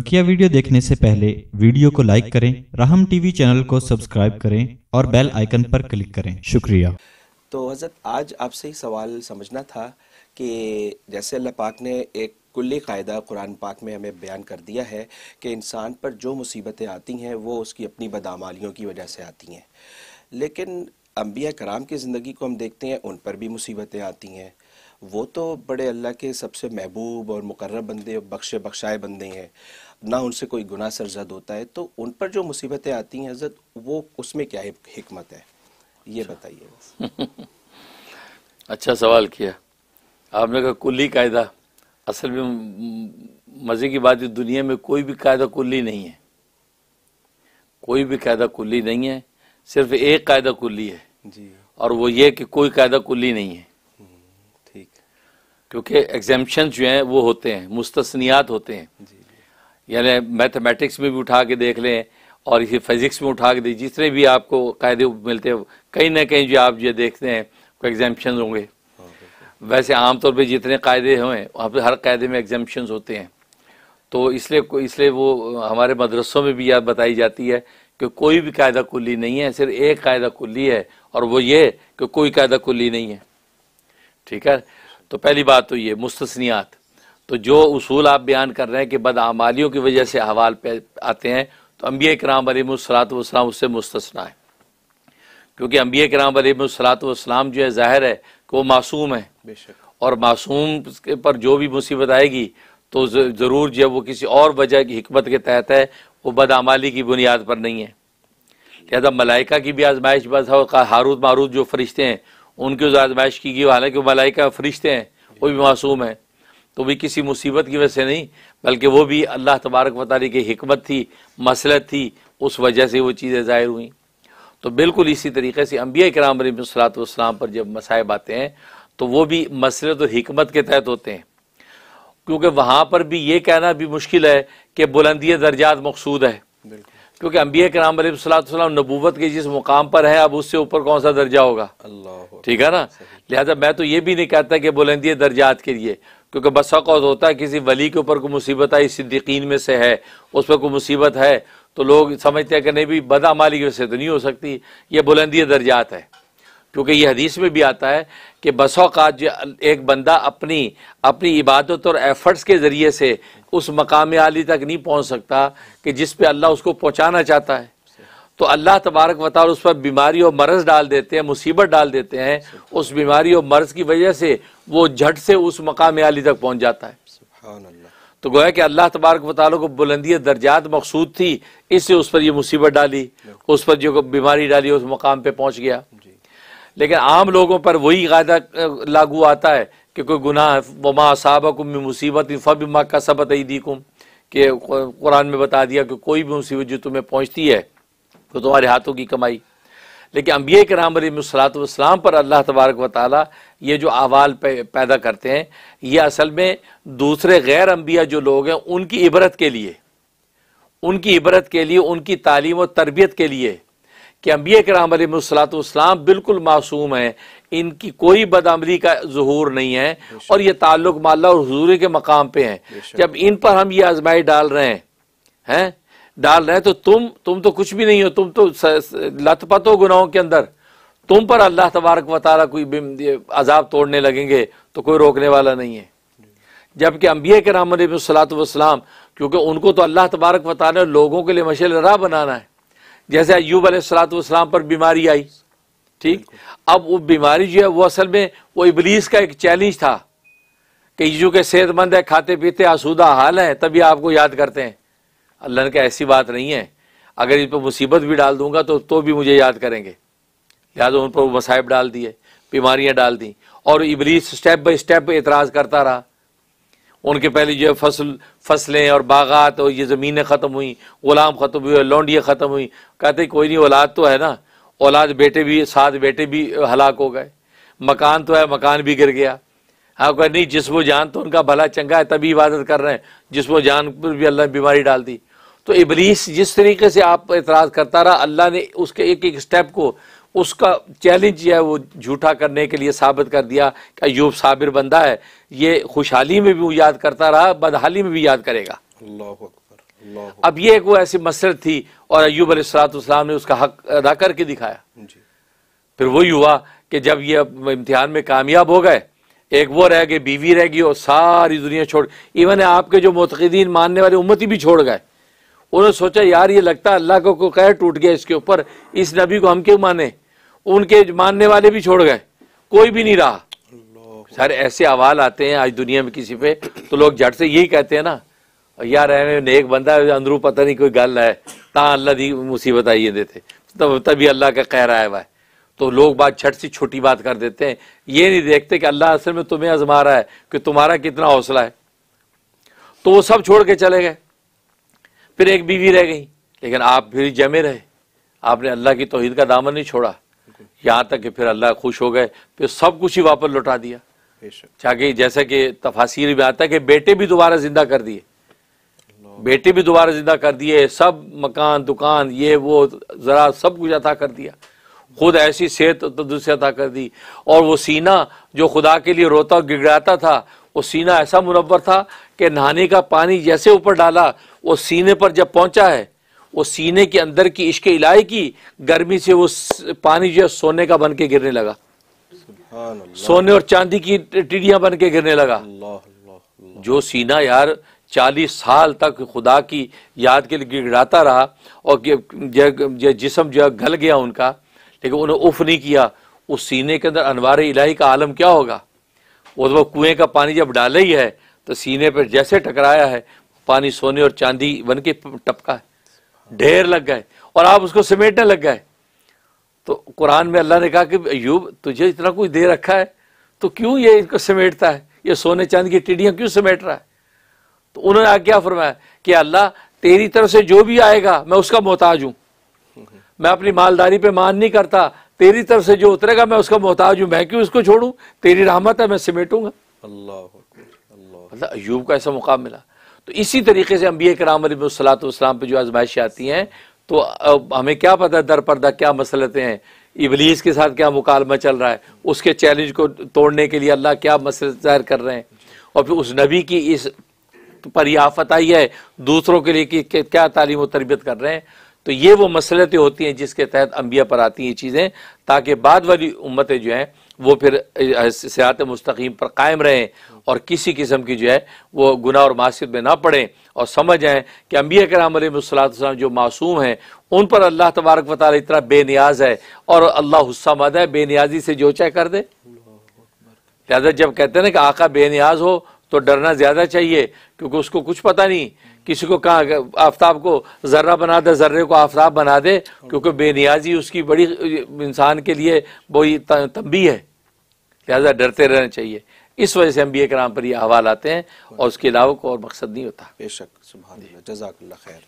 बकिया वीडियो देखने से पहले वीडियो को लाइक करें राहम टीवी चैनल को सब्सक्राइब करें और बेल आइकन पर क्लिक करें शुक्रिया तो हजरत आज आपसे ही सवाल समझना था कि जैसे अल्लाह पाक ने एक कुल्ली कायदा कुरान पाक में हमें बयान कर दिया है कि इंसान पर जो मुसीबतें आती हैं वो उसकी अपनी बदामालियों की वजह से आती हैं लेकिन अम्बिया कराम की ज़िंदगी को हम देखते हैं उन पर भी मुसीबतें आती हैं वो तो बड़े अल्लाह के सबसे महबूब और मुकर बंदे और बख्शे बख्शाए बंदे हैं ना उनसे कोई गुनाह सरजद होता है तो उन पर जो मुसीबतें आती हैं हजरत वो उसमें क्या हिकमत है ये अच्छा। बताइए अच्छा सवाल किया आपने कहा कुल्ली कायदा असल में मज़े की बात है दुनिया में कोई भी कायदा कुल्ली नहीं है कोई भी कायदा कुल्ली नहीं है सिर्फ एक कायदा कुल्ली है जी और वो ये कि कोई कायदा कुल्ली नहीं है क्योंकि एग्जामेशन जो हैं वो होते हैं मुस्तनियात होते हैं यानी मैथमेटिक्स में भी उठा के देख लें और इसे फिज़िक्स में उठा के देख जितने भी आपको कायदे मिलते हैं कहीं ना कहीं जो आप जो देखते हैं कोई एग्जामेशन होंगे हाँ, वैसे आमतौर पर जितने कायदे हुए पर हर कायदे में एग्जामेशन होते हैं तो इसलिए इसलिए वो हमारे मदरसों में भी याद बताई जाती है कि कोई भी कायदा कुल्ली नहीं है सिर्फ एक कायदा कुल्ली है और वो ये कि कोई कायदा कुल्ली नहीं है ठीक है तो पहली बात तो ये मुस्तनियात तो जो उसूल आप बयान कर रहे हैं कि बदआमालियों की वजह से अहवाल पे आते हैं तो अम्बिया कराम अलमसलात वाम उससे मुस्तना है क्योंकि अम्बिया कराम अलमसलात वाम जो है ज़ाहिर है कि वो मासूम है और मासूम के पर जो भी मुसीबत आएगी तो ज़रूर जो है वो किसी और वजह की हमत के तहत है वो बदआमाली की बुनियाद पर नहीं है लिहाजा मलाइका की भी आजमाइश बस है और हारूद मारूद जो फरिश्ते हैं उनकी उस आजमाइश की गई हालांकि वो का फरिश्ते हैं वो भी मासूम हैं तो भी किसी मुसीबत की वजह से नहीं बल्कि वो भी अल्लाह तबारक वाली की हमत थी मसलत थी उस वजह से वो चीज़ें ज़ाहिर हुई तो बिल्कुल इसी तरीके से अम्बिया कराम सलाम पर जब मसाइब आते हैं तो वो भी मसलत और हमत के तहत होते हैं क्योंकि वहाँ पर भी ये कहना भी मुश्किल है कि बुलंदी दर्जात मकसूद है क्योंकि अम्बिया कराम सलाम नबूवत के जिस मुकाम पर है अब उससे ऊपर कौन सा दर्जा होगा ठीक है ना लिहाजा मैं तो ये भी नहीं कहता कि बुलंदी दर्जात के लिए क्योंकि बस अकौत होता है किसी वली के ऊपर कोई मुसीबत आई सिद्दीकीन में से है उस पर कोई मुसीबत है तो लोग समझते हैं कि नहीं भी बदामाली की वजह से तो नहीं हो सकती ये बुलंदी दर्जात है क्योंकि ये हदीस में भी आता है कि बसौकात जो एक बंदा अपनी अपनी इबादत और एफ़र्ट्स के ज़रिए से उस मकाम आली तक नहीं पहुँच सकता कि जिस पर अल्लाह उसको पहुँचाना चाहता है तो अल्लाह तबारक वाल उस पर बीमारी और मर्ज़ डाल देते हैं मुसीबत डाल देते हैं उस बीमारी और मर्ज़ की वजह से वो झट से उस मकाम आली तक पहुँच जाता है तो गोया कि अल्लाह तबारक वाली को बुलंदी दर्जात मकसूद थी इससे उस पर यह मुसीबत डाली उस पर जो बीमारी डाली उस मकाम पर पहुँच गया लेकिन आम लोगों पर वही कायदा लागू आता है कि कोई गुनाह वमा साबकुम मुसीबत फ़बिमा का सबत कुम कि कुरान में बता दिया कि कोई भी मुसीबत जो तुम्हें पहुँचती है तो तुम्हारे हाथों की कमाई लेकिन अम्बिया के राम सलातम पर अल्लाह तबारक व ये जो आवाल पैदा करते हैं ये असल में दूसरे गैर अम्बिया जो लोग हैं उनकी इबरत के लिए उनकी इबरत के लिए उनकी तालीम और तरबियत के लिए कि अम्बिया कराम सलातम बिल्कुल मासूम हैं इनकी कोई बदअमली का जहूर नहीं है और ये ताल्लुक माला और हजूरी के मकाम पे हैं जब इन पर हम ये आजमाई डाल रहे हैं हैं डाल रहे हैं तो तुम तुम तो कुछ भी नहीं हो तुम तो लतपत हो गुनाहों के अंदर तुम पर अल्लाह तबारक व कोई अजाब तोड़ने लगेंगे तो कोई रोकने वाला नहीं है जबकि अम्बिया कराम सलात वाम क्योंकि उनको तो अल्लाह तबारक व ताली लोगों के लिए मशल राह बनाना है जैसे अयूब अलैहिस्सलाम पर बीमारी आई ठीक अब वो बीमारी जो है वो असल में वो इबलीस का एक चैलेंज था कि यीशु के सेहतमंद है खाते पीते आसूदा हाल है तभी आपको याद करते हैं अल्लाह ने कहा ऐसी बात नहीं है अगर इन पर मुसीबत भी डाल दूंगा तो तो भी मुझे याद करेंगे लिहाजा उन पर मसाइब डाल दिए बीमारियां डाल दी और इबलीस स्टेप बाई स्टेप एतराज़ करता रहा उनके पहले जो है फसल फसलें और बागात और ये ज़मीनें ख़त्म हुई ग़ुलाम ख़त्म हुए लौंडियाँ ख़त्म हुई कहते कोई नहीं औलाद तो है ना औलाद बेटे भी साथ बेटे भी हलाक हो गए मकान तो है मकान भी गिर गया हाँ कह नहीं जिसम जान तो उनका भला चंगा है तभी इबादत कर रहे हैं जिसम जान पर भी अल्लाह ने बीमारी डाल दी तो इबलीस जिस तरीके से आप एतराज़ करता रहा अल्लाह ने उसके एक एक स्टेप को उसका चैलेंज जो है वो झूठा करने के लिए साबित कर दिया कि अयूब साबिर बंदा है ये खुशहाली में भी याद करता रहा बदहाली में भी याद करेगा अब ये एक वो ऐसी मसरत थी और अयूब अलैहिस्सलाम ने उसका हक अदा करके दिखाया फिर वही हुआ कि जब ये इम्तिहान में कामयाब हो गए एक वो रह गए बीवी रह गई और सारी दुनिया छोड़ इवन आपके जो मतदीन मानने वाले उम्मती भी छोड़ गए उन्होंने सोचा यार ये लगता है अल्लाह को कोई टूट गया इसके ऊपर इस नबी को हम क्यों माने उनके मानने वाले भी छोड़ गए कोई भी नहीं रहा सर ऐसे आवाज आते हैं आज दुनिया में किसी पे तो लोग झट से यही कहते हैं ना यार नेक बंदा अंदरू पता नहीं कोई गल है ता अल्लाह दी मुसीबत आई है देते तब तो तभी अल्लाह का कह रहा है वह तो लोग बात छट सी छोटी बात कर देते हैं ये नहीं देखते कि अल्लाह असल में तुम्हें आजमा रहा है कि तुम्हारा कितना हौसला है तो वो सब छोड़ के चले गए फिर एक बीवी रह गई लेकिन आप फिर जमे रहे आपने अल्लाह की तोहिद का दामन नहीं छोड़ा यहाँ तक कि फिर अल्लाह खुश हो गए फिर सब कुछ ही वापस लौटा दिया चाहे जैसे कि तफासिर में आता है कि बेटे भी दोबारा जिंदा कर दिए बेटे भी दोबारा जिंदा कर दिए सब मकान दुकान ये वो ज़रा सब कुछ अता कर दिया खुद ऐसी सेहत दूसरी अता कर दी और वो सीना जो खुदा के लिए रोता और गिड़ाता था वो सीना ऐसा मुनवर था कि नहाने का पानी जैसे ऊपर डाला वो सीने पर जब पहुंचा है वो सीने के अंदर की इश्क इलाई की गर्मी से वो पानी जो है सोने का बन के गिरने लगा सोने और चांदी की टिड़िया बन के गिरने लगा जो सीना यार चालीस साल तक खुदा की याद के लिए गिड़गिड़ाता रहा और जिसम जो है गल गया उनका लेकिन उन्हें उफ नहीं किया उस सीने के अंदर अनवार इलाही का आलम क्या होगा वो तो कुएं का पानी जब डाले ही है तो सीने पर जैसे टकराया है पानी सोने और चांदी बन के टपका है ढेर लग गए और आप उसको समेटने लग गए तो कुरान में अल्लाह ने कहा कि अयूब तुझे इतना कुछ दे रखा है तो क्यों ये इसको समेटता है ये सोने चांद की टिड्डियाँ क्यों समेट रहा है तो उन्होंने आ क्या फरमाया कि अल्लाह तेरी तरफ से जो भी आएगा मैं उसका मोहताज हूँ मैं अपनी मालदारी पे मान नहीं करता तेरी तरफ से जो उतरेगा मैं उसका मोहताज हूँ मैं क्यों उसको छोड़ूँ तेरी रहमत है मैं समेटूंगा अल्लाह अल्लाह मतलब अयूब का ऐसा मुकाम मिला तो इसी तरीके से अम्बिया कराम सलातम पर जो आजमाइशें आती हैं तो हमें क्या पता दर पर्दा क्या मसलतें हैं इबलीस के साथ क्या मुकालमा चल रहा है उसके चैलेंज को तोड़ने के लिए अल्लाह क्या मसल जाहिर कर रहे हैं और फिर उस नबी की इस पर यह आफत आई है दूसरों के लिए कि क्या तालीम व तरबियत कर रहे हैं तो ये वो मसलतें होती हैं जिसके तहत अम्बिया पर आती हैं चीज़ें ताकि बाद वाली उम्मतें जो हैं वो फिर सियात मुस्तकीम पर कायम रहें और किसी किस्म की जो है वो गुना और मासीत में ना पड़ें और समझ आएँ कि अम्बिया कराम जो मासूम हैं उन पर अल्लाह तबारक वाली इतना बेनियाज है और अल्लाह गुस्सा मद है बेनियाजी से जो चाहे कर दे लिहाजा जब कहते हैं ना कि आका बेनियाज हो तो डरना ज़्यादा चाहिए क्योंकि उसको कुछ पता नहीं किसी को कहा आफ्ताब को जर्रा बना दे जर्रे को आफ्ताब बना दे क्योंकि बेनियाजी उसकी बड़ी इंसान के लिए वही तंबी है लिहाजा डरते रहना चाहिए इस वजह से हम बी कराम पर यह हवाल आते हैं और उसके अलावा कोई और मकसद नहीं होता बेशक सुबह खैर